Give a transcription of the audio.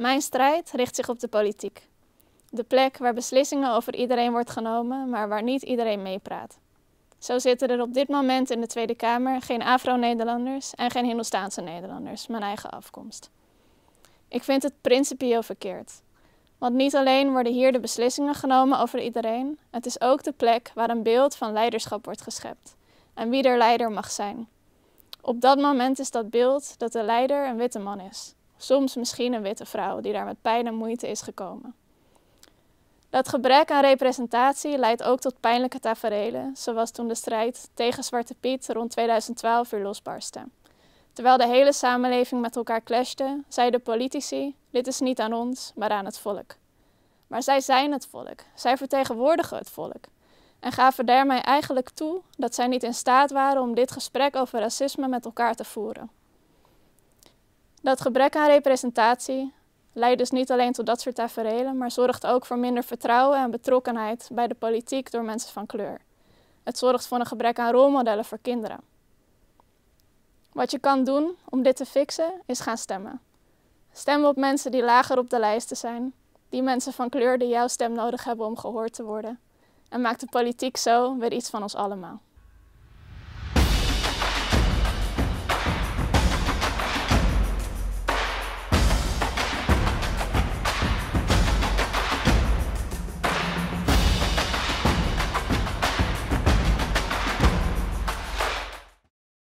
Mijn strijd richt zich op de politiek. De plek waar beslissingen over iedereen wordt genomen, maar waar niet iedereen meepraat. Zo zitten er op dit moment in de Tweede Kamer geen Afro-Nederlanders en geen Hindoestaanse Nederlanders, mijn eigen afkomst. Ik vind het principieel verkeerd. Want niet alleen worden hier de beslissingen genomen over iedereen, het is ook de plek waar een beeld van leiderschap wordt geschept en wie er leider mag zijn. Op dat moment is dat beeld dat de leider een witte man is. Soms misschien een witte vrouw die daar met pijn en moeite is gekomen. Dat gebrek aan representatie leidt ook tot pijnlijke taferelen, zoals toen de strijd tegen Zwarte Piet rond 2012 weer losbarstte. Terwijl de hele samenleving met elkaar clashte, zeiden politici: Dit is niet aan ons, maar aan het volk. Maar zij zijn het volk, zij vertegenwoordigen het volk. En gaven daarmee eigenlijk toe dat zij niet in staat waren om dit gesprek over racisme met elkaar te voeren. Dat gebrek aan representatie leidt dus niet alleen tot dat soort tafereelen, maar zorgt ook voor minder vertrouwen en betrokkenheid bij de politiek door mensen van kleur. Het zorgt voor een gebrek aan rolmodellen voor kinderen. Wat je kan doen om dit te fixen is gaan stemmen. Stem op mensen die lager op de lijsten zijn, die mensen van kleur die jouw stem nodig hebben om gehoord te worden. En maak de politiek zo weer iets van ons allemaal.